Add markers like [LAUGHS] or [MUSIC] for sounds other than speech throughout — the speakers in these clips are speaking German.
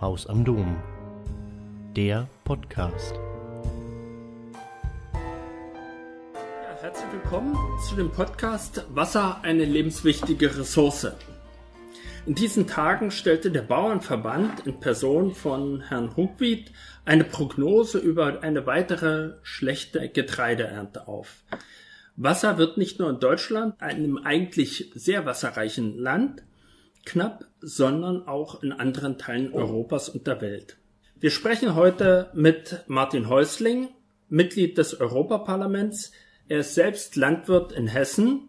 Haus am Dom. Der Podcast. Ja, herzlich willkommen zu dem Podcast Wasser eine lebenswichtige Ressource. In diesen Tagen stellte der Bauernverband in Person von Herrn Hugwied eine Prognose über eine weitere schlechte Getreideernte auf. Wasser wird nicht nur in Deutschland, einem eigentlich sehr wasserreichen Land, knapp, sondern auch in anderen Teilen oh. Europas und der Welt. Wir sprechen heute mit Martin Häusling, Mitglied des Europaparlaments. Er ist selbst Landwirt in Hessen,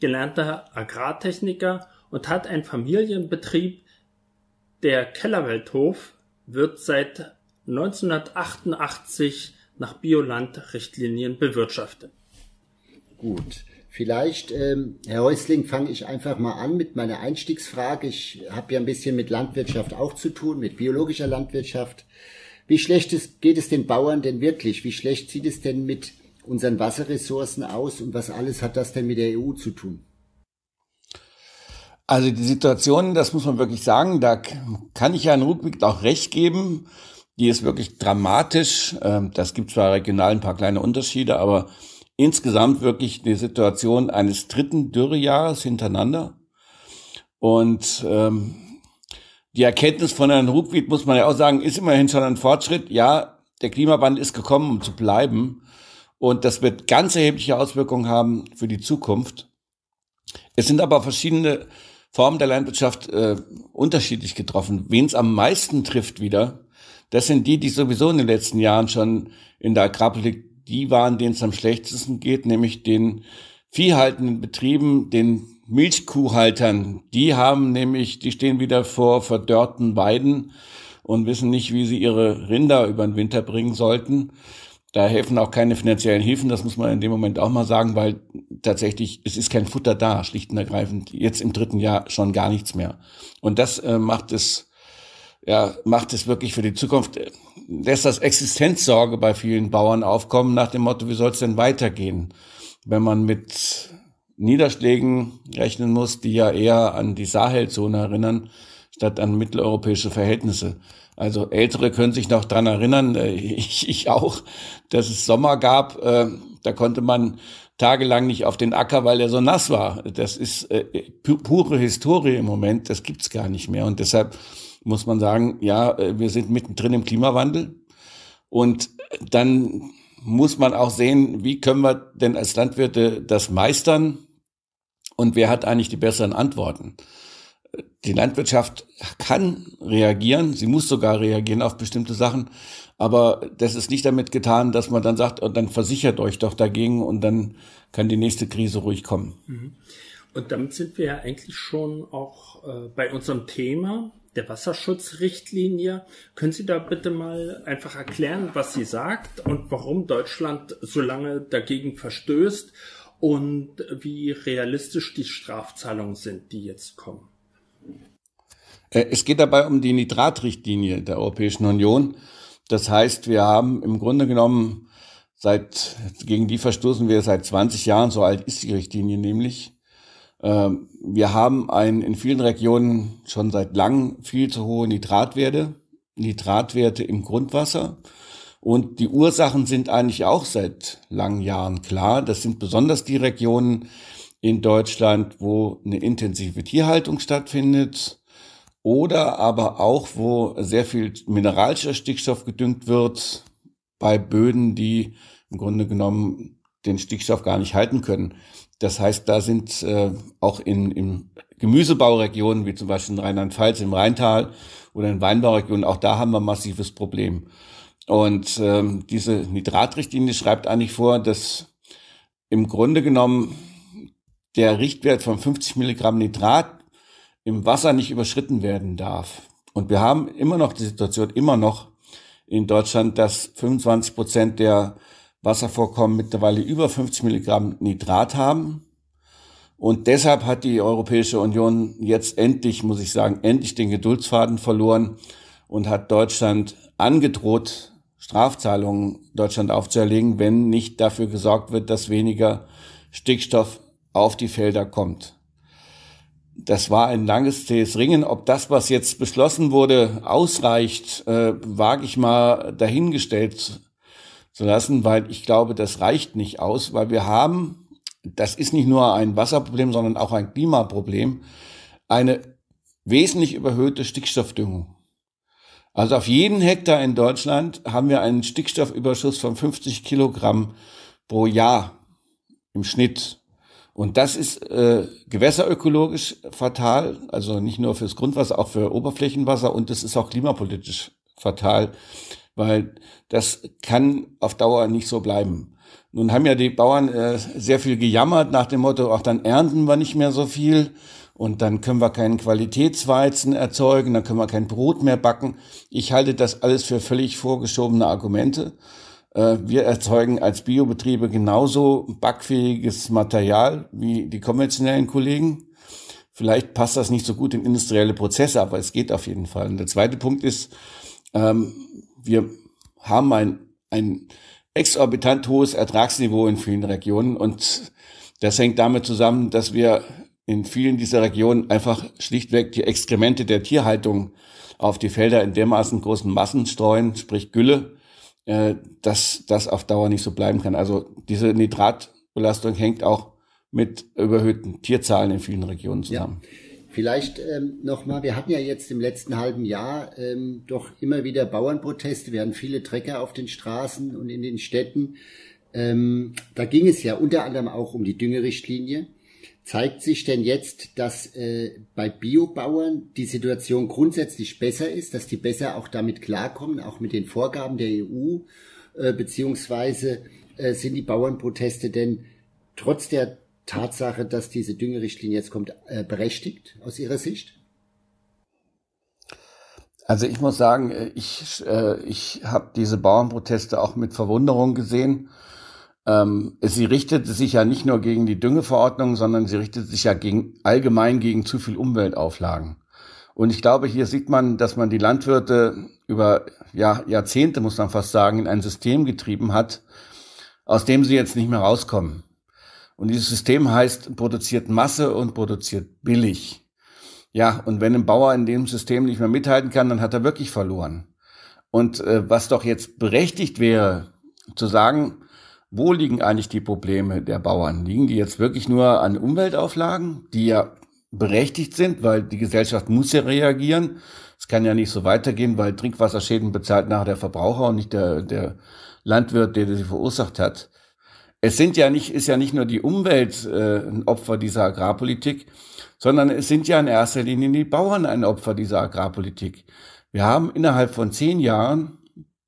gelernter Agrartechniker und hat einen Familienbetrieb. Der Kellerwelthof wird seit 1988 nach Bioland-Richtlinien bewirtschaftet. Gut. Vielleicht, ähm, Herr Häusling, fange ich einfach mal an mit meiner Einstiegsfrage. Ich habe ja ein bisschen mit Landwirtschaft auch zu tun, mit biologischer Landwirtschaft. Wie schlecht ist, geht es den Bauern denn wirklich? Wie schlecht sieht es denn mit unseren Wasserressourcen aus und was alles hat das denn mit der EU zu tun? Also die Situation, das muss man wirklich sagen, da kann ich Herrn in auch recht geben. Die ist wirklich dramatisch. Ähm, das gibt zwar regional ein paar kleine Unterschiede, aber insgesamt wirklich die Situation eines dritten Dürrejahres hintereinander. Und ähm, die Erkenntnis von Herrn Rubwied, muss man ja auch sagen, ist immerhin schon ein Fortschritt. Ja, der Klimawandel ist gekommen, um zu bleiben. Und das wird ganz erhebliche Auswirkungen haben für die Zukunft. Es sind aber verschiedene Formen der Landwirtschaft äh, unterschiedlich getroffen. Wen es am meisten trifft wieder, das sind die, die sowieso in den letzten Jahren schon in der Agrarpolitik die waren, denen es am schlechtesten geht, nämlich den viehhaltenden Betrieben, den Milchkuhhaltern. Die haben nämlich, die stehen wieder vor verdörrten Weiden und wissen nicht, wie sie ihre Rinder über den Winter bringen sollten. Da helfen auch keine finanziellen Hilfen, das muss man in dem Moment auch mal sagen, weil tatsächlich, es ist kein Futter da, schlicht und ergreifend, jetzt im dritten Jahr schon gar nichts mehr. Und das äh, macht es ja, macht es wirklich für die Zukunft, äh, lässt das Existenzsorge bei vielen Bauern aufkommen, nach dem Motto, wie soll es denn weitergehen, wenn man mit Niederschlägen rechnen muss, die ja eher an die Sahelzone erinnern, statt an mitteleuropäische Verhältnisse. Also Ältere können sich noch dran erinnern, äh, ich, ich auch, dass es Sommer gab, äh, da konnte man tagelang nicht auf den Acker, weil er so nass war. Das ist äh, pure Historie im Moment, das gibt's gar nicht mehr. Und deshalb muss man sagen, ja, äh, wir sind mittendrin im Klimawandel. Und dann muss man auch sehen, wie können wir denn als Landwirte das meistern und wer hat eigentlich die besseren Antworten. Die Landwirtschaft kann reagieren, sie muss sogar reagieren auf bestimmte Sachen, aber das ist nicht damit getan, dass man dann sagt, und oh, dann versichert euch doch dagegen und dann kann die nächste Krise ruhig kommen. Mhm. Und damit sind wir ja eigentlich schon auch äh, bei unserem Thema, der Wasserschutzrichtlinie. Können Sie da bitte mal einfach erklären, was sie sagt und warum Deutschland so lange dagegen verstößt und wie realistisch die Strafzahlungen sind, die jetzt kommen? Äh, es geht dabei um die Nitratrichtlinie der Europäischen Union. Das heißt, wir haben im Grunde genommen seit, gegen die verstoßen wir seit 20 Jahren, so alt ist die Richtlinie nämlich, ähm, wir haben ein, in vielen Regionen schon seit langem viel zu hohe Nitratwerte, Nitratwerte im Grundwasser. Und die Ursachen sind eigentlich auch seit langen Jahren klar. Das sind besonders die Regionen in Deutschland, wo eine intensive Tierhaltung stattfindet oder aber auch, wo sehr viel mineralischer Stickstoff gedüngt wird bei Böden, die im Grunde genommen den Stickstoff gar nicht halten können. Das heißt, da sind äh, auch in, in Gemüsebauregionen, wie zum Beispiel in Rheinland-Pfalz, im Rheintal oder in Weinbauregionen, auch da haben wir ein massives Problem. Und ähm, diese Nitratrichtlinie schreibt eigentlich vor, dass im Grunde genommen der Richtwert von 50 Milligramm Nitrat im Wasser nicht überschritten werden darf. Und wir haben immer noch die Situation, immer noch in Deutschland, dass 25 Prozent der Wasservorkommen mittlerweile über 50 Milligramm Nitrat haben. Und deshalb hat die Europäische Union jetzt endlich, muss ich sagen, endlich den Geduldsfaden verloren und hat Deutschland angedroht, Strafzahlungen Deutschland aufzuerlegen, wenn nicht dafür gesorgt wird, dass weniger Stickstoff auf die Felder kommt. Das war ein langes zähes Ringen. Ob das, was jetzt beschlossen wurde, ausreicht, äh, wage ich mal dahingestellt zu lassen, weil ich glaube, das reicht nicht aus, weil wir haben, das ist nicht nur ein Wasserproblem, sondern auch ein Klimaproblem, eine wesentlich überhöhte Stickstoffdüngung. Also auf jeden Hektar in Deutschland haben wir einen Stickstoffüberschuss von 50 Kilogramm pro Jahr im Schnitt. Und das ist äh, gewässerökologisch fatal, also nicht nur fürs Grundwasser, auch für Oberflächenwasser und das ist auch klimapolitisch fatal, weil das kann auf Dauer nicht so bleiben. Nun haben ja die Bauern äh, sehr viel gejammert nach dem Motto, auch dann ernten wir nicht mehr so viel und dann können wir keinen Qualitätsweizen erzeugen, dann können wir kein Brot mehr backen. Ich halte das alles für völlig vorgeschobene Argumente. Äh, wir erzeugen als Biobetriebe genauso backfähiges Material wie die konventionellen Kollegen. Vielleicht passt das nicht so gut in industrielle Prozesse, aber es geht auf jeden Fall. Und der zweite Punkt ist, ähm, wir haben ein, ein exorbitant hohes Ertragsniveau in vielen Regionen und das hängt damit zusammen, dass wir in vielen dieser Regionen einfach schlichtweg die Exkremente der Tierhaltung auf die Felder in dermaßen großen Massen streuen, sprich Gülle, äh, dass das auf Dauer nicht so bleiben kann. Also diese Nitratbelastung hängt auch mit überhöhten Tierzahlen in vielen Regionen zusammen. Ja. Vielleicht ähm, nochmal, wir hatten ja jetzt im letzten halben Jahr ähm, doch immer wieder Bauernproteste, wir hatten viele Trecker auf den Straßen und in den Städten. Ähm, da ging es ja unter anderem auch um die Düngerichtlinie. Zeigt sich denn jetzt, dass äh, bei Biobauern die Situation grundsätzlich besser ist, dass die besser auch damit klarkommen, auch mit den Vorgaben der EU, äh, beziehungsweise äh, sind die Bauernproteste denn trotz der Tatsache, dass diese Düngerichtlinie jetzt kommt, äh, berechtigt aus Ihrer Sicht? Also ich muss sagen, äh, ich, äh, ich habe diese Bauernproteste auch mit Verwunderung gesehen. Ähm, sie richtete sich ja nicht nur gegen die Düngeverordnung, sondern sie richtete sich ja gegen, allgemein gegen zu viel Umweltauflagen. Und ich glaube, hier sieht man, dass man die Landwirte über ja, Jahrzehnte, muss man fast sagen, in ein System getrieben hat, aus dem sie jetzt nicht mehr rauskommen. Und dieses System heißt, produziert Masse und produziert billig. Ja, und wenn ein Bauer in dem System nicht mehr mithalten kann, dann hat er wirklich verloren. Und äh, was doch jetzt berechtigt wäre, zu sagen, wo liegen eigentlich die Probleme der Bauern? Liegen die jetzt wirklich nur an Umweltauflagen, die ja berechtigt sind, weil die Gesellschaft muss ja reagieren. Es kann ja nicht so weitergehen, weil Trinkwasserschäden bezahlt nachher der Verbraucher und nicht der, der Landwirt, der sie verursacht hat es sind ja nicht, ist ja nicht nur die Umwelt äh, ein Opfer dieser Agrarpolitik, sondern es sind ja in erster Linie die Bauern ein Opfer dieser Agrarpolitik. Wir haben innerhalb von zehn Jahren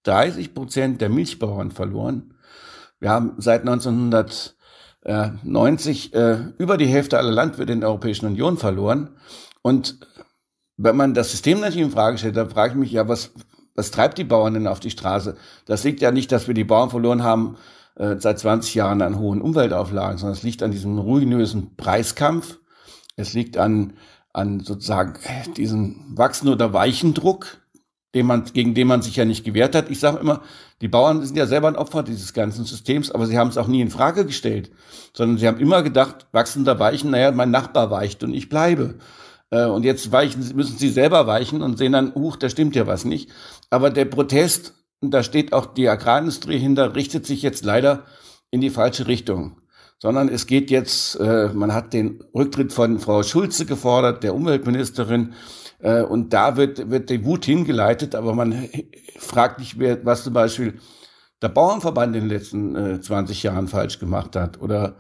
30 Prozent der Milchbauern verloren. Wir haben seit 1990 äh, über die Hälfte aller Landwirte in der Europäischen Union verloren. Und wenn man das System natürlich in Frage stellt, dann frage ich mich ja, was, was treibt die Bauern denn auf die Straße? Das liegt ja nicht, dass wir die Bauern verloren haben, äh, seit 20 Jahren an hohen Umweltauflagen, sondern es liegt an diesem ruinösen Preiskampf. Es liegt an, an sozusagen äh, diesem wachsenden oder weichen Druck, den man, gegen den man sich ja nicht gewehrt hat. Ich sage immer, die Bauern sind ja selber ein Opfer dieses ganzen Systems, aber sie haben es auch nie in Frage gestellt, sondern sie haben immer gedacht, wachsender Weichen, naja, mein Nachbar weicht und ich bleibe. Äh, und jetzt weichen, müssen sie selber weichen und sehen dann, huch, da stimmt ja was nicht. Aber der Protest und da steht auch die Agrarindustrie hinter, richtet sich jetzt leider in die falsche Richtung. Sondern es geht jetzt, äh, man hat den Rücktritt von Frau Schulze gefordert, der Umweltministerin, äh, und da wird, wird die Wut hingeleitet, aber man fragt nicht mehr, was zum Beispiel der Bauernverband in den letzten äh, 20 Jahren falsch gemacht hat oder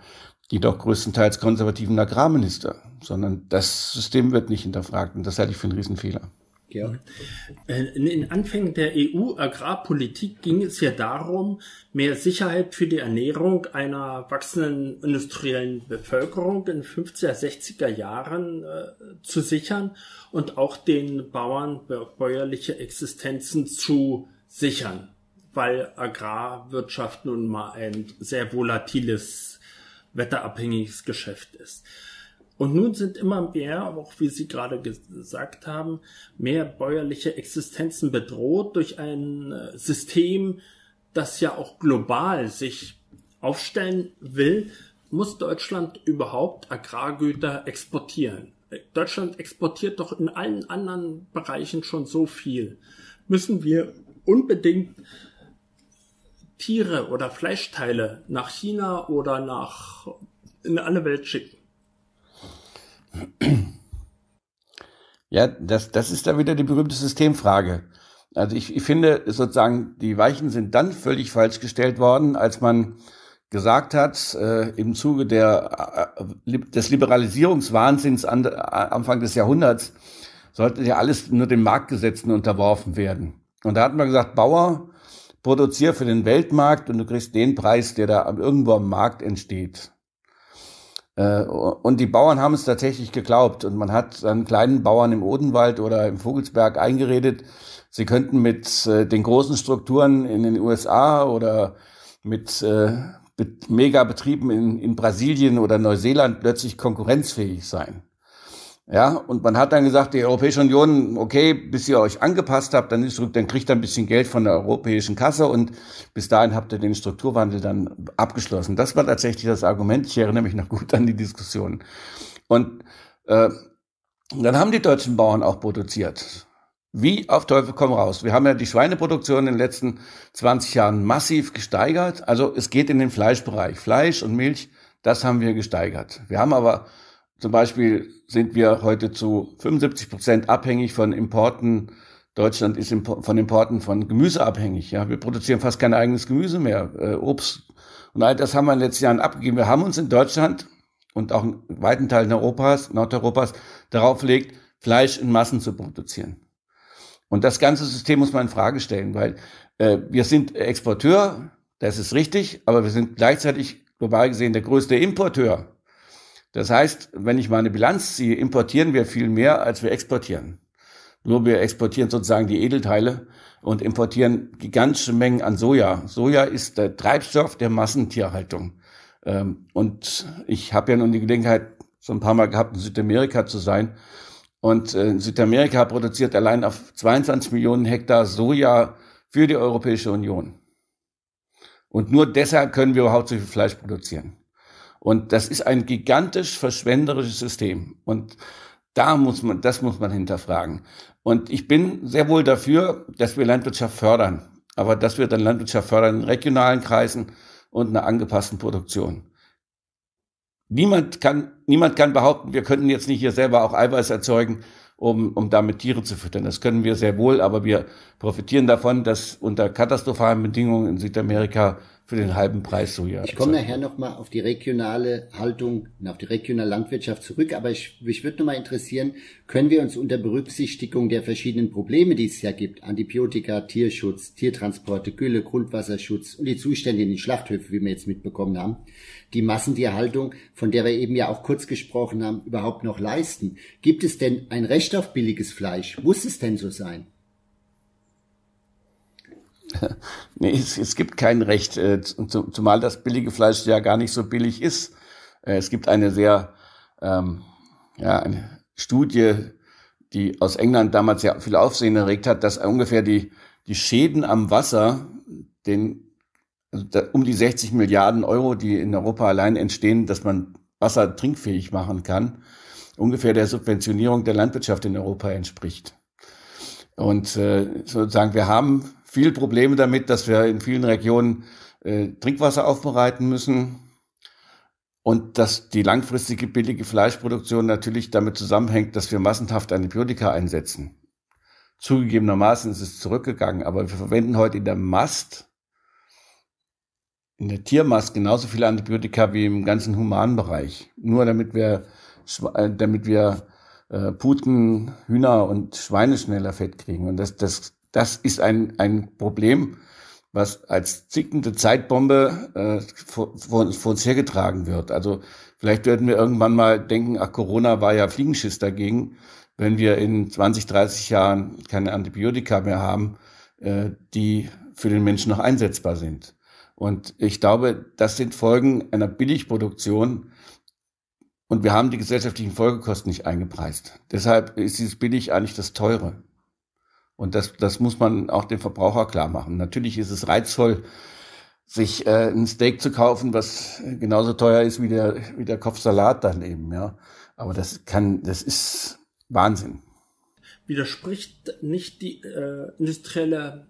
die doch größtenteils konservativen Agrarminister, sondern das System wird nicht hinterfragt und das halte ich für einen Riesenfehler. Georg. Mhm. Äh, in den Anfängen der EU-Agrarpolitik ging es ja darum, mehr Sicherheit für die Ernährung einer wachsenden industriellen Bevölkerung in 50er, 60er Jahren äh, zu sichern und auch den Bauern bäuerliche Existenzen zu sichern, weil Agrarwirtschaft nun mal ein sehr volatiles, wetterabhängiges Geschäft ist. Und nun sind immer mehr, auch wie Sie gerade gesagt haben, mehr bäuerliche Existenzen bedroht durch ein äh, System, das ja auch global sich aufstellen will. Muss Deutschland überhaupt Agrargüter exportieren? Deutschland exportiert doch in allen anderen Bereichen schon so viel. Müssen wir unbedingt Tiere oder Fleischteile nach China oder nach in alle Welt schicken? Ja, das, das ist da wieder die berühmte Systemfrage. Also ich, ich finde sozusagen, die Weichen sind dann völlig falsch gestellt worden, als man gesagt hat, äh, im Zuge der, äh, äh, des Liberalisierungswahnsinns an, äh, Anfang des Jahrhunderts, sollte ja alles nur den Marktgesetzen unterworfen werden. Und da hat man gesagt, Bauer, produziere für den Weltmarkt und du kriegst den Preis, der da irgendwo am Markt entsteht. Äh, und die Bauern haben es tatsächlich geglaubt. Und man hat dann kleinen Bauern im Odenwald oder im Vogelsberg eingeredet, sie könnten mit äh, den großen Strukturen in den USA oder mit äh, Megabetrieben in, in Brasilien oder Neuseeland plötzlich konkurrenzfähig sein. Ja, und man hat dann gesagt, die Europäische Union, okay, bis ihr euch angepasst habt, dann ist zurück, dann kriegt ihr ein bisschen Geld von der europäischen Kasse und bis dahin habt ihr den Strukturwandel dann abgeschlossen. Das war tatsächlich das Argument. Ich erinnere mich noch gut an die Diskussion. Und äh, dann haben die deutschen Bauern auch produziert. Wie auf Teufel komm raus. Wir haben ja die Schweineproduktion in den letzten 20 Jahren massiv gesteigert. Also es geht in den Fleischbereich. Fleisch und Milch, das haben wir gesteigert. Wir haben aber zum Beispiel sind wir heute zu 75 Prozent abhängig von Importen. Deutschland ist von Importen von Gemüse abhängig. Ja, wir produzieren fast kein eigenes Gemüse mehr, äh, Obst. Und all das haben wir in den letzten Jahren abgegeben. Wir haben uns in Deutschland und auch in weiten Teilen Europas, Nordeuropas, darauf gelegt, Fleisch in Massen zu produzieren. Und das ganze System muss man in Frage stellen, weil äh, wir sind Exporteur, das ist richtig, aber wir sind gleichzeitig global gesehen der größte Importeur das heißt, wenn ich meine Bilanz ziehe, importieren wir viel mehr, als wir exportieren. Nur wir exportieren sozusagen die Edelteile und importieren gigantische Mengen an Soja. Soja ist der Treibstoff der Massentierhaltung. Ähm, und ich habe ja nun die Gelegenheit, so ein paar Mal gehabt, in Südamerika zu sein. Und äh, Südamerika produziert allein auf 22 Millionen Hektar Soja für die Europäische Union. Und nur deshalb können wir überhaupt so viel Fleisch produzieren. Und das ist ein gigantisch verschwenderisches System. Und da muss man, das muss man hinterfragen. Und ich bin sehr wohl dafür, dass wir Landwirtschaft fördern. Aber dass wir dann Landwirtschaft fördern in regionalen Kreisen und einer angepassten Produktion. Niemand kann, niemand kann behaupten, wir könnten jetzt nicht hier selber auch Eiweiß erzeugen, um, um damit Tiere zu füttern. Das können wir sehr wohl, aber wir profitieren davon, dass unter katastrophalen Bedingungen in Südamerika für den halben Preis Soja. Ich komme nachher nochmal auf die regionale Haltung, auf die regionale Landwirtschaft zurück, aber ich, mich würde nochmal interessieren, können wir uns unter Berücksichtigung der verschiedenen Probleme, die es ja gibt, Antibiotika, Tierschutz, Tiertransporte, Gülle, Grundwasserschutz und die Zustände in den Schlachthöfen, wie wir jetzt mitbekommen haben, die Massentierhaltung, von der wir eben ja auch kurz gesprochen haben, überhaupt noch leisten? Gibt es denn ein Recht auf billiges Fleisch? Muss es denn so sein? [LAUGHS] nee, es, es, gibt kein Recht, äh, zumal das billige Fleisch ja gar nicht so billig ist. Äh, es gibt eine sehr, ähm, ja, eine Studie, die aus England damals ja viel Aufsehen erregt hat, dass ungefähr die, die Schäden am Wasser den, also da, um die 60 Milliarden Euro, die in Europa allein entstehen, dass man Wasser trinkfähig machen kann, ungefähr der Subventionierung der Landwirtschaft in Europa entspricht. Und äh, sozusagen, wir haben viel Probleme damit, dass wir in vielen Regionen äh, Trinkwasser aufbereiten müssen und dass die langfristige billige Fleischproduktion natürlich damit zusammenhängt, dass wir massenhaft Antibiotika einsetzen. Zugegebenermaßen ist es zurückgegangen, aber wir verwenden heute in der Mast, in der Tiermast genauso viele Antibiotika wie im ganzen Humanbereich. Nur damit wir, äh, damit wir äh, Puten, Hühner und Schweine schneller fett kriegen. Und das, das das ist ein, ein Problem, was als zickende Zeitbombe äh, vor, vor, uns hergetragen wird. Also vielleicht werden wir irgendwann mal denken, ach, Corona war ja Fliegenschiss dagegen. Wenn wir in 20, 30 Jahren keine Antibiotika mehr haben, äh, die für den Menschen noch einsetzbar sind. Und ich glaube, das sind Folgen einer Billigproduktion. Und wir haben die gesellschaftlichen Folgekosten nicht eingepreist. Deshalb ist dieses Billig eigentlich das Teure. Und das, das muss man auch dem Verbraucher klar machen. Natürlich ist es reizvoll, sich äh, ein Steak zu kaufen, was genauso teuer ist wie der, wie der Kopfsalat dann eben, ja. Aber das kann, das ist Wahnsinn. Widerspricht nicht die äh, industrielle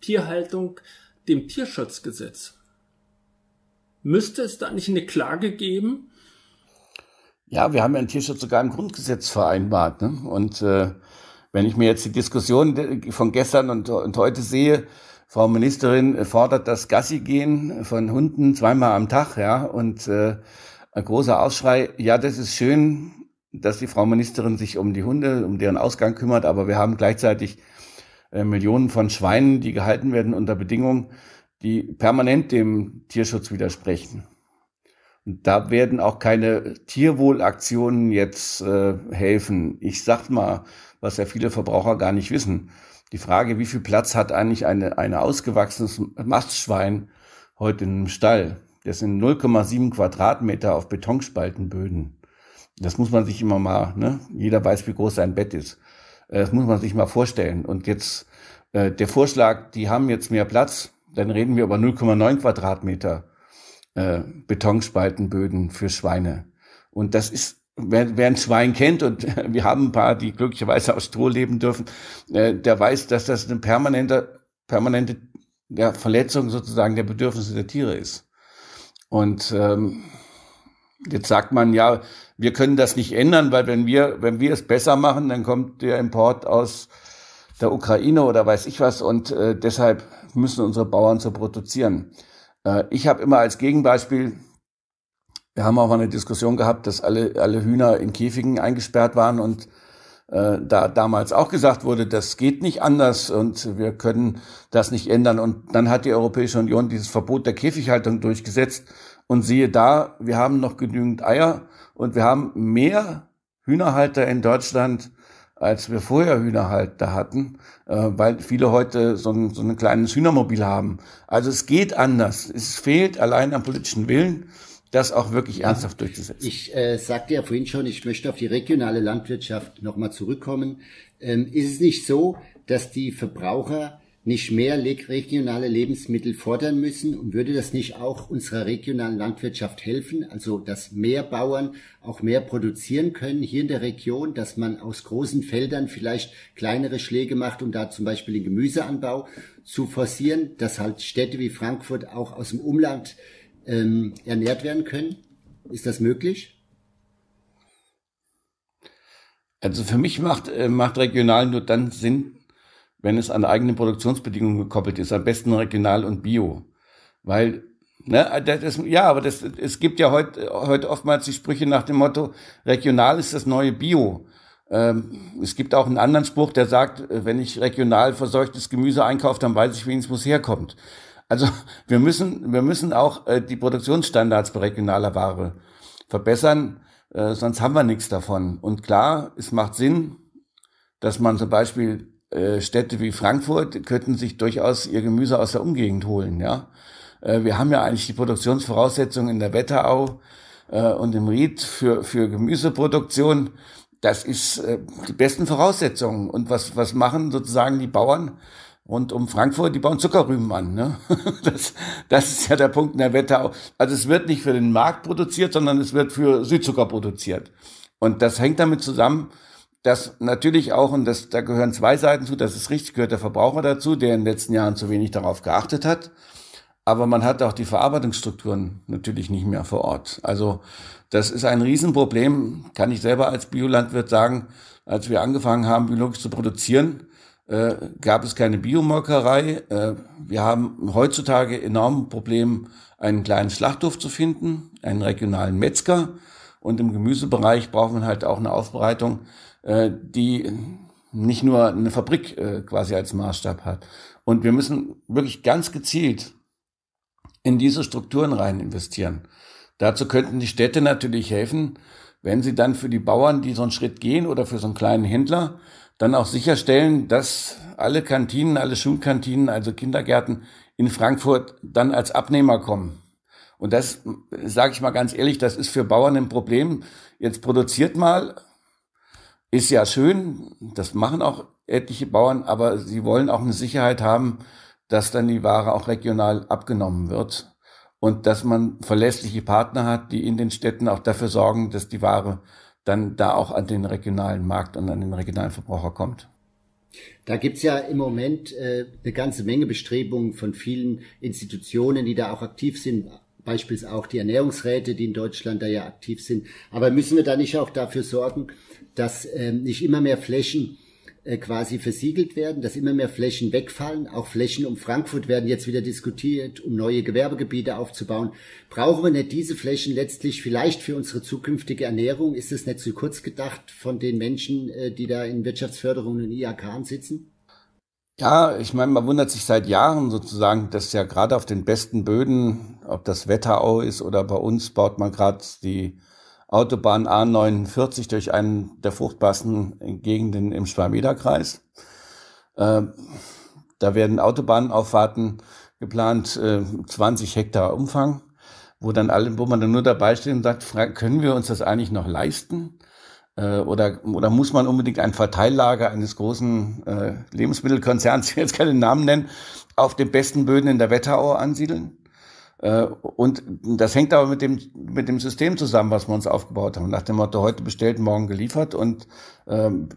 Tierhaltung dem Tierschutzgesetz? Müsste es da nicht eine Klage geben? Ja, wir haben ja einen Tierschutz sogar im Grundgesetz vereinbart. Ne? Und äh, wenn ich mir jetzt die Diskussion von gestern und, und heute sehe, Frau Ministerin fordert das Gassigehen von Hunden zweimal am Tag, ja, und äh, ein großer Ausschrei, ja, das ist schön, dass die Frau Ministerin sich um die Hunde, um deren Ausgang kümmert, aber wir haben gleichzeitig äh, Millionen von Schweinen, die gehalten werden unter Bedingungen, die permanent dem Tierschutz widersprechen da werden auch keine Tierwohlaktionen jetzt äh, helfen. Ich sag mal, was ja viele Verbraucher gar nicht wissen. Die Frage, wie viel Platz hat eigentlich eine, eine ausgewachsenes Mastschwein heute in einem Stall? Das sind 0,7 Quadratmeter auf Betonspaltenböden. Das muss man sich immer mal, ne? jeder weiß, wie groß sein Bett ist. Äh, das muss man sich mal vorstellen. Und jetzt äh, der Vorschlag, die haben jetzt mehr Platz, dann reden wir über 0,9 Quadratmeter äh, Betonspaltenböden für Schweine. Und das ist, wer, wer ein Schwein kennt, und [LAUGHS] wir haben ein paar, die glücklicherweise aus Stroh leben dürfen, äh, der weiß, dass das eine permanente, permanente ja, Verletzung sozusagen der Bedürfnisse der Tiere ist. Und ähm, jetzt sagt man ja, wir können das nicht ändern, weil wenn wir, wenn wir es besser machen, dann kommt der Import aus der Ukraine oder weiß ich was und äh, deshalb müssen unsere Bauern so produzieren. Äh, ich habe immer als Gegenbeispiel, wir haben auch mal eine Diskussion gehabt, dass alle, alle Hühner in Käfigen eingesperrt waren und äh, da damals auch gesagt wurde, das geht nicht anders und wir können das nicht ändern. Und dann hat die Europäische Union dieses Verbot der Käfighaltung durchgesetzt. Und siehe da, wir haben noch genügend Eier und wir haben mehr Hühnerhalter in Deutschland als wir vorher Hühnerhalter hatten, äh, weil viele heute so ein, so ein kleines Hühnermobil haben. Also es geht anders. Es fehlt allein am politischen Willen, das auch wirklich ernsthaft durchzusetzen. Ich äh, sagte ja vorhin schon, ich möchte auf die regionale Landwirtschaft nochmal zurückkommen. Ähm, ist es nicht so, dass die Verbraucher nicht mehr regionale Lebensmittel fordern müssen? Und würde das nicht auch unserer regionalen Landwirtschaft helfen? Also, dass mehr Bauern auch mehr produzieren können hier in der Region, dass man aus großen Feldern vielleicht kleinere Schläge macht, um da zum Beispiel den Gemüseanbau zu forcieren, dass halt Städte wie Frankfurt auch aus dem Umland ähm, ernährt werden können? Ist das möglich? Also für mich macht, äh, macht regional nur dann Sinn, wenn es an eigene Produktionsbedingungen gekoppelt ist, am besten regional und bio. Weil, ne, das ist, ja, aber das, es gibt ja heute heute oftmals die Sprüche nach dem Motto, regional ist das neue Bio. Ähm, es gibt auch einen anderen Spruch, der sagt, wenn ich regional verseuchtes Gemüse einkaufe, dann weiß ich wenigstens, wo es herkommt. Also wir müssen, wir müssen auch äh, die Produktionsstandards bei regionaler Ware verbessern, äh, sonst haben wir nichts davon. Und klar, es macht Sinn, dass man zum Beispiel äh, Städte wie Frankfurt könnten sich durchaus ihr Gemüse aus der Umgegend holen. Ja, äh, wir haben ja eigentlich die Produktionsvoraussetzungen in der Wetterau äh, und im Ried für für Gemüseproduktion. Das ist die besten Voraussetzungen. Und was was machen sozusagen die Bauern? rund um Frankfurt, die bauen Zuckerrüben an. Ne? [LAUGHS] Das, das ist ja der Punkt in der Wetterau. Also es wird nicht für den Markt produziert, sondern es wird für Südzucker produziert. Und das hängt damit zusammen, dass natürlich auch, und das, da gehören zwei Seiten zu, das ist richtig, gehört der Verbraucher dazu, der in den letzten Jahren zu wenig darauf geachtet hat. Aber man hat auch die Verarbeitungsstrukturen natürlich nicht mehr vor Ort. Also das ist ein Riesenproblem, kann ich selber als Biolandwirt sagen. Als wir angefangen haben, biologisch zu produzieren, äh, gab es keine Biomolkerei. Äh, wir haben heutzutage enorm Probleme, einen kleinen Schlachthof zu finden, einen regionalen Metzger. Und im Gemüsebereich braucht man halt auch eine Aufbereitung, äh, die nicht nur eine Fabrik äh, quasi als Maßstab hat. Und wir müssen wirklich ganz gezielt in diese Strukturen rein investieren. Dazu könnten die Städte natürlich helfen, wenn sie dann für die Bauern, die so einen Schritt gehen oder für so einen kleinen Händler, dann auch sicherstellen, dass alle Kantinen, alle Schulkantinen, also Kindergärten in Frankfurt dann als Abnehmer kommen. Und das sage ich mal ganz ehrlich, das ist für Bauern ein Problem. Jetzt produziert mal, ist ja schön, das machen auch etliche Bauern, aber sie wollen auch eine Sicherheit haben, dass dann die Ware auch regional abgenommen wird und dass man verlässliche Partner hat, die in den Städten auch dafür sorgen, dass die Ware dann da auch an den regionalen Markt und an den regionalen Verbraucher kommt. Da gibt's ja im Moment äh, eine ganze Menge Bestrebungen von vielen Institutionen, die da auch aktiv sind, beispielsweise auch die Ernährungsräte, die in Deutschland da ja aktiv sind. Aber müssen wir da nicht auch dafür sorgen, dass äh, nicht immer mehr Flächen äh, quasi versiegelt werden, dass immer mehr Flächen wegfallen. Auch Flächen um Frankfurt werden jetzt wieder diskutiert, um neue Gewerbegebiete aufzubauen. Brauchen wir nicht diese Flächen letztlich vielleicht für unsere zukünftige Ernährung? Ist es nicht zu kurz gedacht von den Menschen, äh, die da in Wirtschaftsförderungen und IAK sitzen? Ja, ich meine, man wundert sich seit Jahren sozusagen, dass ja gerade auf den besten Böden, ob das Wetterau ist oder bei uns, baut man gerade die Autobahn A49 durch einen der fruchtbarsten Gegenden im Schwalmeder-Kreis. Äh, da werden Autobahnauffahrten geplant, äh, 20 Hektar Umfang, wo dann alle, wo man dann nur dabei steht und sagt, können wir uns das eigentlich noch leisten? Äh, oder, oder muss man unbedingt ein Verteillager eines großen äh, Lebensmittelkonzerns, [LAUGHS] ich jetzt keinen Namen nennen, auf den besten Böden in der Wetterau ansiedeln? Äh, Und das hängt aber mit dem, mit dem System zusammen, was wir uns aufgebaut haben. Nach dem Motto, heute bestellt, morgen geliefert und ähm,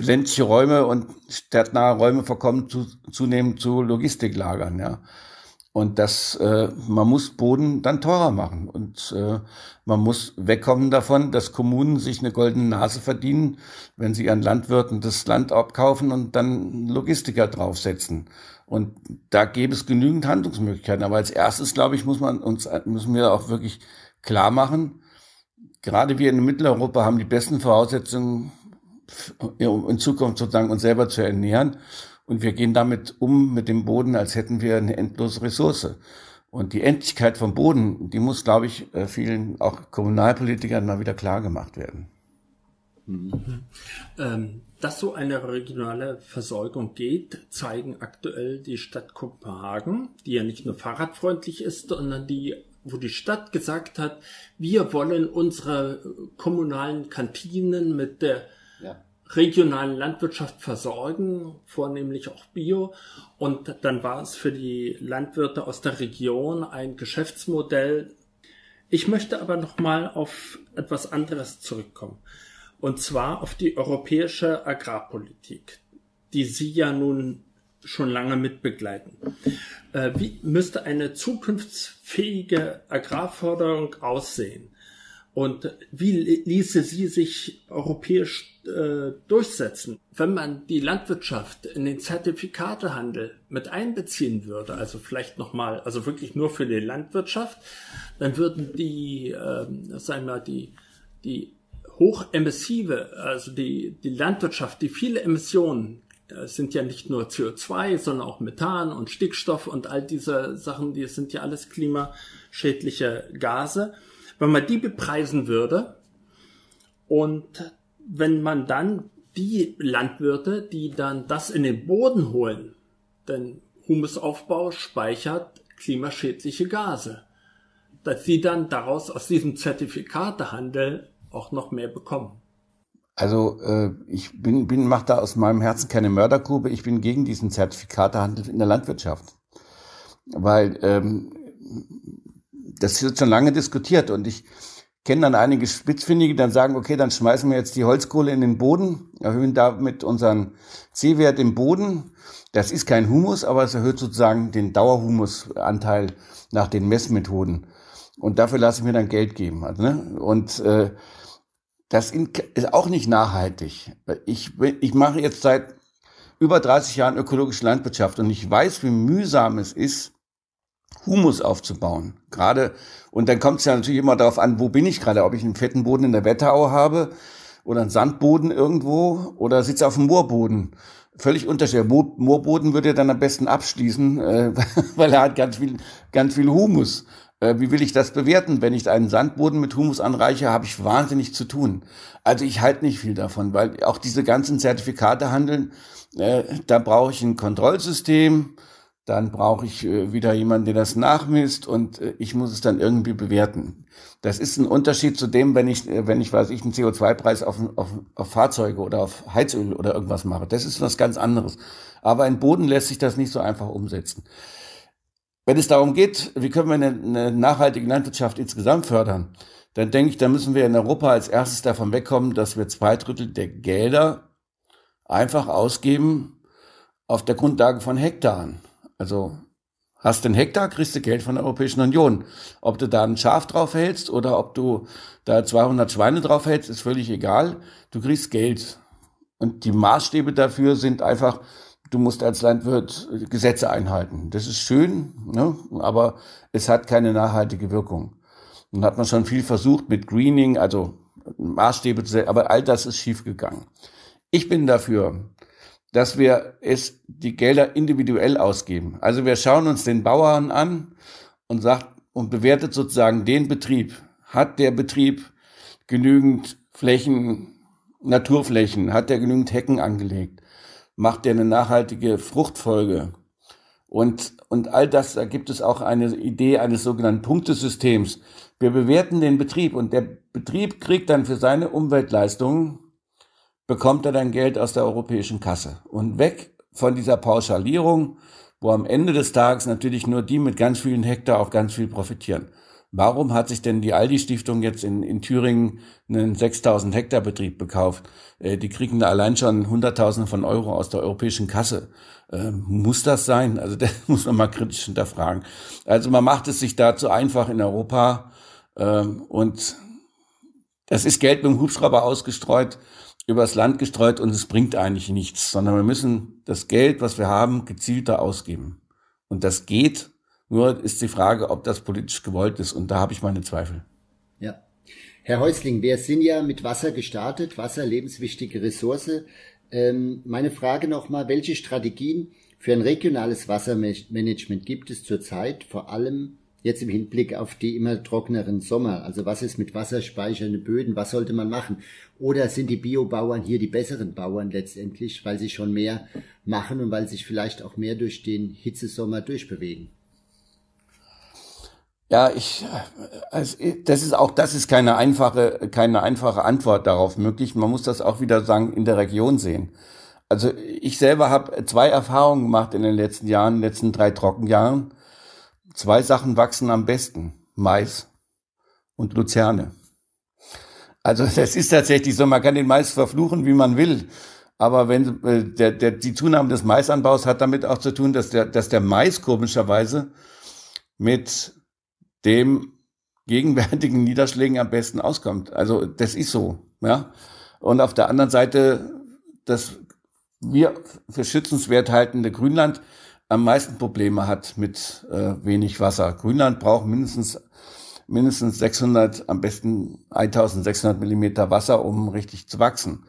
ländliche Räume und stadtnahe Räume verkommen zu, zunehmend zu Logistiklagern. Ja. Und das, äh, man muss Boden dann teurer machen. Und äh, man muss wegkommen davon, dass Kommunen sich eine goldene Nase verdienen, wenn sie ihren Landwirten das Land abkaufen und dann Logistiker draufsetzen. Und da gäbe es genügend Handlungsmöglichkeiten. Aber als erstes, glaube ich, muss man uns, müssen wir auch wirklich klar machen, gerade wir in Mitteleuropa haben die besten Voraussetzungen, um in Zukunft sozusagen uns selber zu ernähren. Und wir gehen damit um mit dem Boden, als hätten wir eine endlose Ressource. Und die Endlichkeit vom Boden, die muss, glaube ich, äh, vielen auch Kommunalpolitikern mal wieder klar gemacht werden. Mhm. Ähm, dass so eine regionale Versorgung geht, zeigen aktuell die Stadt Kopenhagen, die ja nicht nur fahrradfreundlich ist, sondern die, wo die Stadt gesagt hat, wir wollen unsere kommunalen Kantinen mit der regionalen Landwirtschaft versorgen, vornehmlich auch Bio. Und dann war es für die Landwirte aus der Region ein Geschäftsmodell. Ich möchte aber nochmal auf etwas anderes zurückkommen. Und zwar auf die europäische Agrarpolitik, die Sie ja nun schon lange mitbegleiten. Äh, wie müsste eine zukunftsfähige Agrarförderung aussehen? Und wie ließe sie sich europäisch äh, durchsetzen. Wenn man die Landwirtschaft in den Zertifikatehandel mit einbeziehen würde, also vielleicht nochmal, also wirklich nur für die Landwirtschaft, dann würden die, äh, sagen wir, die, die hochemissive, also die, die Landwirtschaft, die viele Emissionen äh, sind ja nicht nur CO2, sondern auch Methan und Stickstoff und all diese Sachen, die sind ja alles klimaschädliche Gase. Wenn man die bepreisen würde und wenn man dann die Landwirte, die dann das in den Boden holen, denn Humusaufbau speichert klimaschädliche Gase, dass sie dann daraus aus diesem Zertifikatehandel auch noch mehr bekommen. Also äh, ich bin, bin mache da aus meinem Herzen keine Mördergrube. Ich bin gegen diesen Zertifikatehandel in der Landwirtschaft, weil ähm, das wird schon lange diskutiert und ich kennen dann einige Spitzfindige, die dann sagen, okay, dann schmeißen wir jetzt die Holzkohle in den Boden, erhöhen damit unseren C-Wert im Boden. Das ist kein Humus, aber es erhöht sozusagen den Dauerhumusanteil nach den Messmethoden. Und dafür lasse ich mir dann Geld geben. Also, ne? Und äh, das ist auch nicht nachhaltig. Ich, ich mache jetzt seit über 30 Jahren ökologische Landwirtschaft und ich weiß, wie mühsam es ist, Humus aufzubauen. Gerade, und dann kommt es ja natürlich immer darauf an, wo bin ich gerade, ob ich einen fetten Boden in der Wetterau habe oder einen Sandboden irgendwo oder sitze auf dem Moorboden. Völlig unterschiedlich. Mo Moorboden würde dann am besten abschließen, äh, [LAUGHS] weil er hat ganz viel, ganz viel Humus. Äh, wie will ich das bewerten? Wenn ich einen Sandboden mit Humus anreiche, habe ich wahnsinnig zu tun. Also ich halte nicht viel davon, weil auch diese ganzen Zertifikate handeln, äh, da brauche ich ein Kontrollsystem, dann brauche ich äh, wieder jemanden, der das nachmisst und äh, ich muss es dann irgendwie bewerten. Das ist ein Unterschied zu dem, wenn ich, äh, wenn ich weiß ich, einen CO2-Preis auf, auf, auf Fahrzeuge oder auf Heizöl oder irgendwas mache. Das ist was ganz anderes. Aber in Boden lässt sich das nicht so einfach umsetzen. Wenn es darum geht, wie können wir eine, eine nachhaltige Landwirtschaft insgesamt fördern, dann denke ich, da müssen wir in Europa als erstes davon wegkommen, dass wir zwei Drittel der Gelder einfach ausgeben auf der Grundlage von Hektaren also hast den Hektar, kriegst du Geld von der Europäischen Union. Ob du da ein Schaf draufhältst oder ob du da 200 Schweine draufhältst, ist völlig egal. Du kriegst Geld. Und die Maßstäbe dafür sind einfach, du musst als Landwirt Gesetze einhalten. Das ist schön, ne? aber es hat keine nachhaltige Wirkung. Und hat man schon viel versucht mit Greening, also Maßstäbe zu setzen, aber all das ist schiefgegangen. Ich bin dafür, dass wir es die Gelder individuell ausgeben. Also wir schauen uns den Bauern an und sagt und bewertet sozusagen den Betrieb. Hat der Betrieb genügend Flächen, Naturflächen? Hat der genügend Hecken angelegt? Macht der eine nachhaltige Fruchtfolge? Und, und all das, da gibt es auch eine Idee eines sogenannten Punktesystems. Wir bewerten den Betrieb und der Betrieb kriegt dann für seine Umweltleistungen bekommt er dann Geld aus der europäischen Kasse. Und weg von dieser Pauschalierung, wo am Ende des Tages natürlich nur die mit ganz vielen Hektar auch ganz viel profitieren. Warum hat sich denn die Aldi-Stiftung jetzt in, in Thüringen einen 6000 Hektar Betrieb bekauft? Äh, die kriegen da allein schon Hunderttausende von Euro aus der europäischen Kasse. Äh, muss das sein? Also [LAUGHS] das muss man mal kritisch hinterfragen. Also man macht es sich da zu einfach in Europa äh, und das ist Geld mit dem Hubschrauber ausgestreut übers Land gestreut und es bringt eigentlich nichts, sondern wir müssen das Geld, was wir haben, gezielter ausgeben. Und das geht, nur ist die Frage, ob das politisch gewollt ist. Und da habe ich meine Zweifel. Ja. Herr Häusling, wir sind ja mit Wasser gestartet, Wasser lebenswichtige Ressource. Ähm, meine Frage nochmal, welche Strategien für ein regionales Wassermanagement gibt es zurzeit, vor allem Jetzt im Hinblick auf die immer trockeneren Sommer. Also was ist mit wasserspeichernden Böden? Was sollte man machen? Oder sind die Biobauern hier die besseren Bauern letztendlich, weil sie schon mehr machen und weil sie sich vielleicht auch mehr durch den Hitzesommer durchbewegen? Ja, ich, also das ist auch, das ist keine einfache, keine einfache Antwort darauf möglich. Man muss das auch wieder sagen, in der Region sehen. Also ich selber habe zwei Erfahrungen gemacht in den letzten Jahren, in den letzten drei Trockenjahren. Zwei Sachen wachsen am besten. Mais und Luzerne. Also [LAUGHS] das ist tatsächlich so, man kann den Mais verfluchen, wie man will. Aber wenn äh, der, der, die Zunahme des Maisanbaus hat damit auch zu tun, dass der, dass der Mais komischerweise mit dem gegenwärtigen [LAUGHS] Niederschlägen am besten auskommt. Also das ist so. Ja? Und auf der anderen Seite das wir für schützenswert haltende Grünland am meisten Probleme hat mit äh, wenig Wasser. Grünland braucht mindestens mindestens 600, am besten 1600 Millimeter Wasser, um richtig zu wachsen.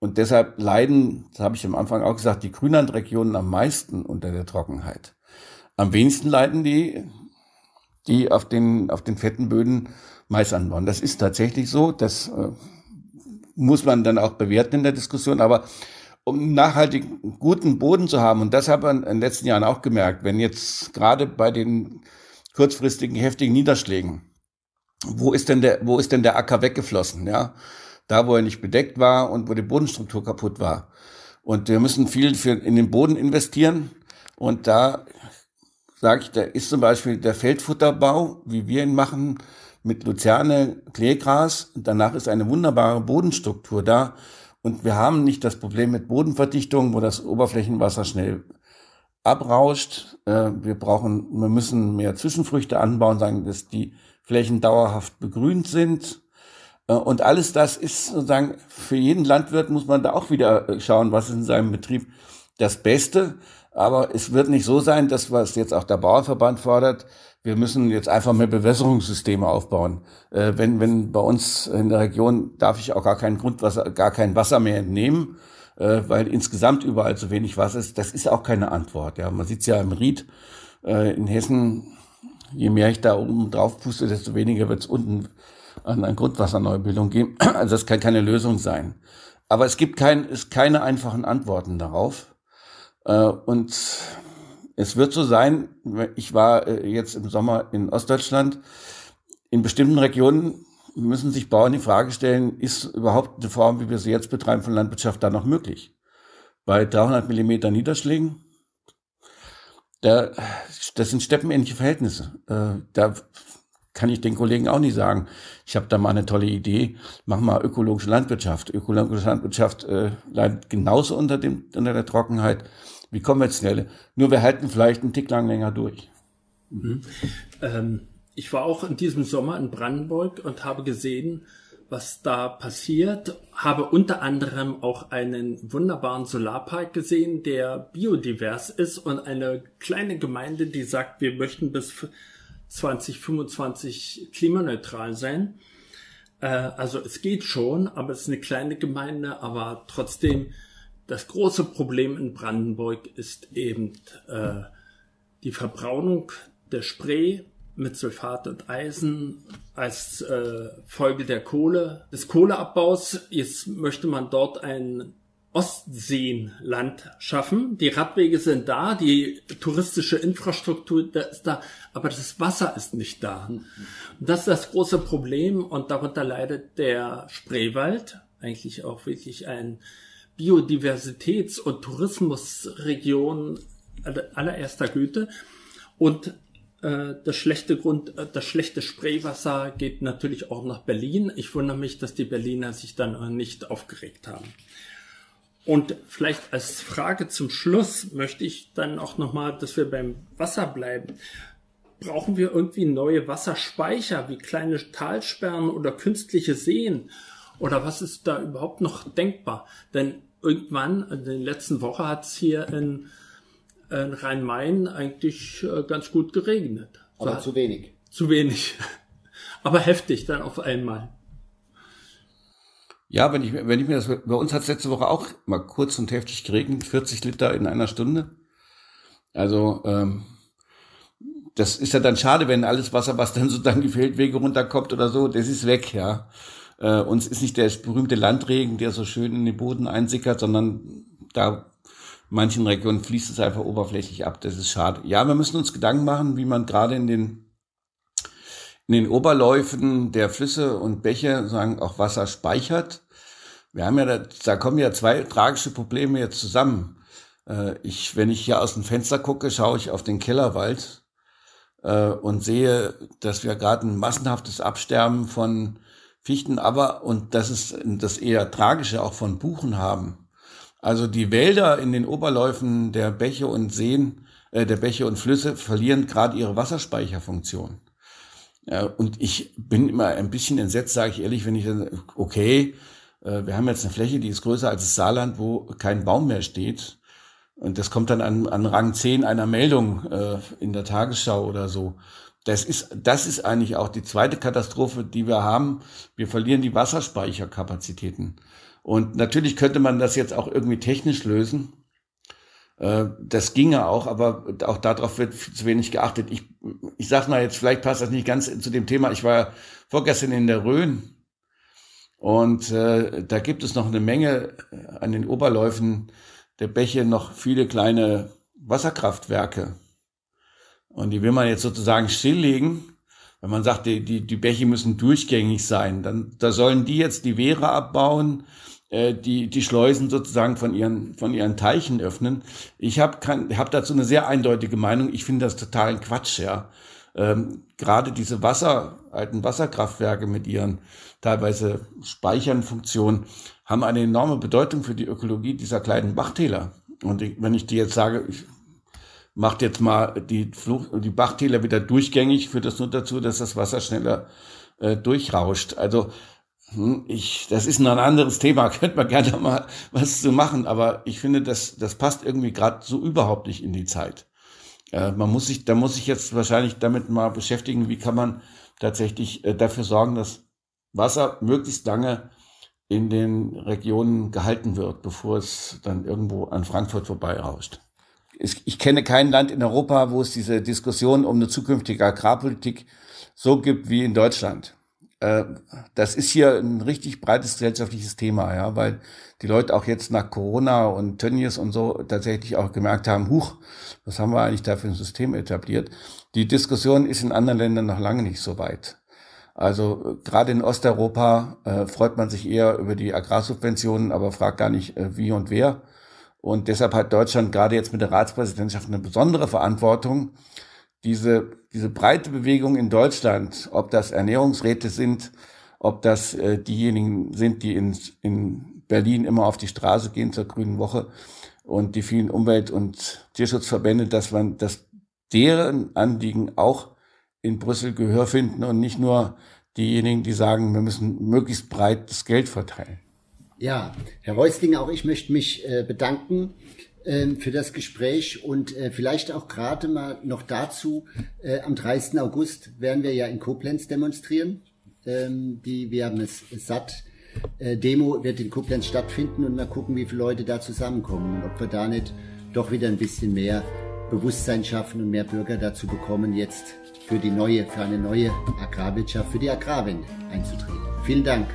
Und deshalb leiden, das habe ich am Anfang auch gesagt, die Grünlandregionen am meisten unter der Trockenheit. Am wenigsten leiden die, die auf den, auf den fetten Böden Mais anbauen. Das ist tatsächlich so. Das äh, muss man dann auch bewerten in der Diskussion. Aber um nachhaltig guten Boden zu haben. Und das hat man in den letzten Jahren auch gemerkt, wenn jetzt gerade bei den kurzfristigen heftigen Niederschlägen, wo ist denn der, wo ist denn der Acker weggeflossen, ja? Da, wo er nicht bedeckt war und wo die Bodenstruktur kaputt war. Und wir müssen viel für, in den Boden investieren. Und da sage ich, da ist zum Beispiel der Feldfutterbau, wie wir ihn machen, mit Luzerne, Kleegras. Danach ist eine wunderbare Bodenstruktur da und wir haben nicht das Problem mit Bodenverdichtung, wo das Oberflächenwasser schnell abrauscht. Äh, wir brauchen, wir müssen mehr Zwischenfrüchte anbauen, sagen, dass die Flächen dauerhaft begrünt sind. Äh, und alles das ist sozusagen für jeden Landwirt muss man da auch wieder äh, schauen, was ist in seinem Betrieb das Beste. Aber es wird nicht so sein, dass was jetzt auch der Bauernverband fordert, wir müssen jetzt einfach mehr Bewässerungssysteme aufbauen. Äh, wenn, wenn bei uns in der Region darf ich auch gar kein Grundwasser, gar kein Wasser mehr entnehmen, äh, weil insgesamt überall zu wenig Wasser ist, das ist auch keine Antwort. Ja, man sieht es ja im Ried äh, in Hessen. Je mehr ich da oben drauf puste, desto weniger wird es unten an, an Grundwasserneubildung geben. [CLEARS THROAT] Also das kann keine Lösung sein. Aber es gibt kein, ist keine einfachen Antworten darauf. Äh, und es wird so sein, ich war äh, jetzt im Sommer in Ostdeutschland, in bestimmten Regionen müssen sich Bauern die Frage stellen, ist überhaupt eine Form, wie wir sie jetzt betreiben, von Landwirtschaft da noch möglich? Bei 300 Millimeter Niederschlägen, da, das sind steppenähnliche Verhältnisse. Äh, da kann ich den Kollegen auch nicht sagen, ich habe da mal eine tolle Idee, mach mal ökologische Landwirtschaft. Ökologische Landwirtschaft äh, leidet genauso unter, dem, unter der Trockenheit wie konventionelle. Nur wir halten vielleicht einen Tick lang länger durch. Mhm. Ähm, ich war auch in diesem Sommer in Brandenburg und habe gesehen, was da passiert. Habe unter anderem auch einen wunderbaren Solarpark gesehen, der biodivers ist und eine kleine Gemeinde, die sagt, wir möchten bis 2025 klimaneutral sein. Äh, also es geht schon, aber es ist eine kleine Gemeinde, aber trotzdem das große Problem in Brandenburg ist eben äh, die Verbraunung der Spree mit Sulfat und Eisen als äh, Folge der Kohle, des Kohleabbaus. Jetzt möchte man dort ein Ostseenland schaffen. Die Radwege sind da, die touristische Infrastruktur ist da, aber das Wasser ist nicht da. Und das ist das große Problem und darunter leidet der Spreewald, eigentlich auch wirklich ein Biodiversitäts- und Tourismusregion allererster Güte. Und äh, das schlechte Grund, äh, das schlechte Spreewasser geht natürlich auch nach Berlin. Ich wundere mich, dass die Berliner sich dann äh, nicht aufgeregt haben. Und vielleicht als Frage zum Schluss möchte ich dann auch nochmal, dass wir beim Wasser bleiben. Brauchen wir irgendwie neue Wasserspeicher wie kleine Talsperren oder künstliche Seen? Oder was ist da überhaupt noch denkbar? Denn irgendwann, in der letzten Woche hat es hier in, in Rhein-Main eigentlich äh, ganz gut geregnet. Aber so, zu wenig. Zu wenig. [LAUGHS] Aber heftig dann auf einmal. Ja, wenn ich, wenn ich mir das, bei uns hat es letzte Woche auch mal kurz und heftig geregnet, 40 Liter in einer Stunde. Also, ähm, das ist ja dann schade, wenn alles Wasser, was dann so dann Feldwege runterkommt oder so, das ist weg, ja. Äh, es ist nicht der berühmte Landregen, der so schön in den Boden einsickert, sondern da manchen Regionen fließt es einfach oberflächlich ab. Das ist schade. Ja, wir müssen uns Gedanken machen, wie man gerade in den, in den Oberläufen der Flüsse und Bäche sagen, auch Wasser speichert. Wir haben ja, da, da kommen ja zwei tragische Probleme jetzt zusammen. Äh, ich, wenn ich hier aus dem Fenster gucke, schaue ich auf den Kellerwald äh, und sehe, dass wir gerade ein massenhaftes Absterben von Fichten aber, und das ist das eher Tragische auch von Buchen haben. Also die Wälder in den Oberläufen der Bäche und Seen, äh, der Bäche und Flüsse verlieren gerade ihre Wasserspeicherfunktion. Ja, und ich bin immer ein bisschen entsetzt, sage ich ehrlich, wenn ich dann, okay, äh, wir haben jetzt eine Fläche, die ist größer als das Saarland, wo kein Baum mehr steht. Und das kommt dann an, an Rang 10 einer Meldung äh, in der Tagesschau oder so das ist, das ist eigentlich auch die zweite Katastrophe, die wir haben. Wir verlieren die Wasserspeicherkapazitäten. Und natürlich könnte man das jetzt auch irgendwie technisch lösen. Äh, das ginge auch, aber auch darauf wird zu wenig geachtet. Ich, ich sag mal jetzt, vielleicht passt das nicht ganz zu dem Thema. Ich war vorgestern in der Rhön und äh, da gibt es noch eine Menge äh, an den Oberläufen der Bäche, noch viele kleine Wasserkraftwerke. Und die will man jetzt sozusagen stilllegen. Wenn man sagt, die, die, die Bäche müssen durchgängig sein, dann da sollen die jetzt die Wehre abbauen, äh, die, die Schleusen sozusagen von ihren, von ihren Teichen öffnen. Ich habe hab dazu eine sehr eindeutige Meinung. Ich finde das totalen Quatsch, ja. Ähm, Gerade diese Wasser, alten Wasserkraftwerke mit ihren teilweise Speichernfunktionen haben eine enorme Bedeutung für die Ökologie dieser kleinen Bachtäler. Und ich, wenn ich dir jetzt sage, ich macht jetzt mal die, Fluch, die Bachtäler wieder durchgängig, führt das nur dazu, dass das Wasser schneller äh, durchrauscht. Also hm, ich, das ist noch ein anderes Thema, [LAUGHS] könnte man gerne mal was zu machen, aber ich finde, das, das passt irgendwie gerade so überhaupt nicht in die Zeit. Äh, man muss sich, da muss ich jetzt wahrscheinlich damit mal beschäftigen, wie kann man tatsächlich äh, dafür sorgen, dass Wasser möglichst lange in den Regionen gehalten wird, bevor es dann irgendwo an Frankfurt vorbei rauscht ich kenne kein Land in Europa, wo es diese Diskussion um eine zukünftige Agrarpolitik so gibt wie in Deutschland. Äh, das ist hier ein richtig breites gesellschaftliches Thema, ja, weil die Leute auch jetzt nach Corona und Tönnies und so tatsächlich auch gemerkt haben, huch, was haben wir eigentlich da für ein System etabliert? Die Diskussion ist in anderen Ländern noch lange nicht so weit. Also äh, gerade in Osteuropa äh, freut man sich eher über die Agrarsubventionen, aber fragt gar nicht, äh, wie und wer. Und deshalb hat Deutschland gerade jetzt mit der Ratspräsidentschaft eine besondere Verantwortung, diese, diese breite Bewegung in Deutschland, ob das Ernährungsräte sind, ob das äh, diejenigen sind, die in, in Berlin immer auf die Straße gehen zur Grünen Woche und die vielen Umwelt- und Tierschutzverbände, dass man, dass deren Anliegen auch in Brüssel Gehör finden und nicht nur diejenigen, die sagen, wir müssen möglichst breit das Geld verteilen. Ja, Herr Reusling, auch ich möchte mich äh, bedanken ähm, für das Gespräch und äh, vielleicht auch gerade mal noch dazu, äh, am 30. August werden wir ja in Koblenz demonstrieren. Ähm, die Wir haben es satt. Äh, Demo wird in Koblenz stattfinden und mal gucken, wie viele Leute da zusammenkommen und ob wir da nicht doch wieder ein bisschen mehr Bewusstsein schaffen und mehr Bürger dazu bekommen, jetzt für die neue, für eine neue Agrarwirtschaft, für die Agrarwende einzutreten. Vielen Dank.